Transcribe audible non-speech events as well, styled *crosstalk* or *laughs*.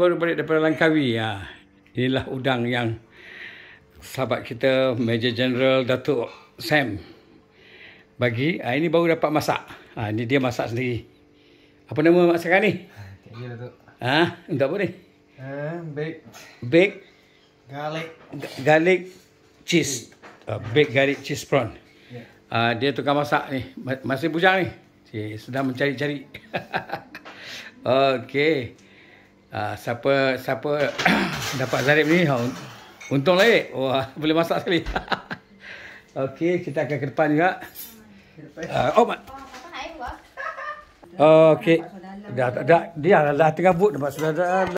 Baru balik daripada Langkawi. ya Inilah udang yang sahabat kita Major General Datuk Sam bagi. Ha, ini baru dapat masak. Ha, ini dia masak sendiri. Apa nama masakan ni? Ini Ah, ha, untuk apa ni? Uh, baked. Baked. Garlic. garlic cheese. Uh, baked garlic cheese prawn. Yeah. Ya. Uh, dia tukar masak ni. Masih bujang ni. Si, sedang mencari-cari. *laughs* Okay. Ah, siapa siapa *coughs* dapat zarib ni ha, untung lagi eh. wah *laughs* boleh masak sekali *laughs* okey kita akan ke depan juga uh, oh mak okey dah dah dia dah tengah buat nampak sudah dah